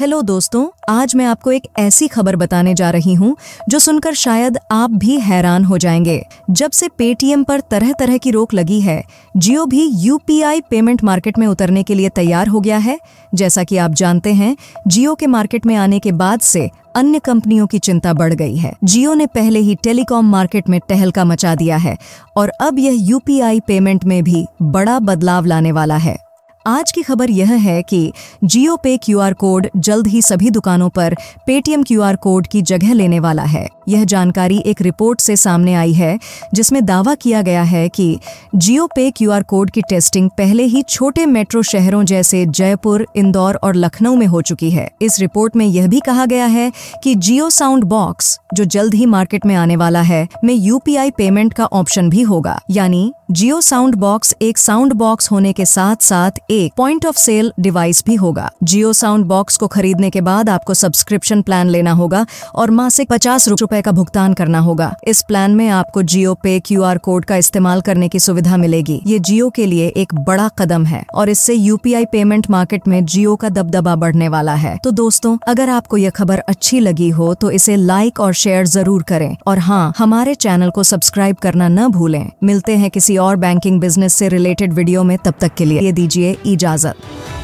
hello दोस्तों आज मैं आपको एक ऐसी खबर बताने जा रही हूं जो सुनकर शायद आप भी हैरान हो जाएंगे जब से पेटीएम पर तरह तरह की रोक लगी है जियो भी यूपीआई पेमेंट मार्केट में उतरने के लिए तैयार हो गया है जैसा कि आप जानते हैं जियो के मार्केट में आने के बाद से अन्य कंपनियों की चिंता बढ़ गई है जियो ने पहले ही टेलीकॉम मार्केट में टहलका मचा दिया है और अब यह यूपीआई पेमेंट में भी बड़ा बदलाव लाने वाला है आज की खबर यह है कि जियो पे क्यू कोड जल्द ही सभी दुकानों पर पेटीएम क्यू कोड की जगह लेने वाला है यह जानकारी एक रिपोर्ट से सामने आई है जिसमें दावा किया गया है कि जियो पे क्यू कोड की टेस्टिंग पहले ही छोटे मेट्रो शहरों जैसे जयपुर इंदौर और लखनऊ में हो चुकी है इस रिपोर्ट में यह भी कहा गया है कि जियो साउंड बॉक्स जो जल्द ही मार्केट में आने वाला है में यूपीआई पेमेंट का ऑप्शन भी होगा यानी जियो साउंड बॉक्स एक साउंड बॉक्स होने के साथ साथ एक पॉइंट ऑफ सेल डिवाइस भी होगा जियो साउंड बॉक्स को खरीदने के बाद आपको सब्सक्रिप्शन प्लान लेना होगा और मासिक पचास रुपए रूपए का भुगतान करना होगा इस प्लान में आपको जियो पे क्यू कोड का इस्तेमाल करने की सुविधा मिलेगी ये जियो के लिए एक बड़ा कदम है और इससे यू पेमेंट मार्केट में जियो का दबदबा बढ़ने वाला है तो दोस्तों अगर आपको यह खबर अच्छी लगी हो तो इसे लाइक और शेयर जरूर करें और हाँ हमारे चैनल को सब्सक्राइब करना न भूलें मिलते हैं किसी और बैंकिंग बिजनेस से रिलेटेड वीडियो में तब तक के लिए दीजिए इजाजत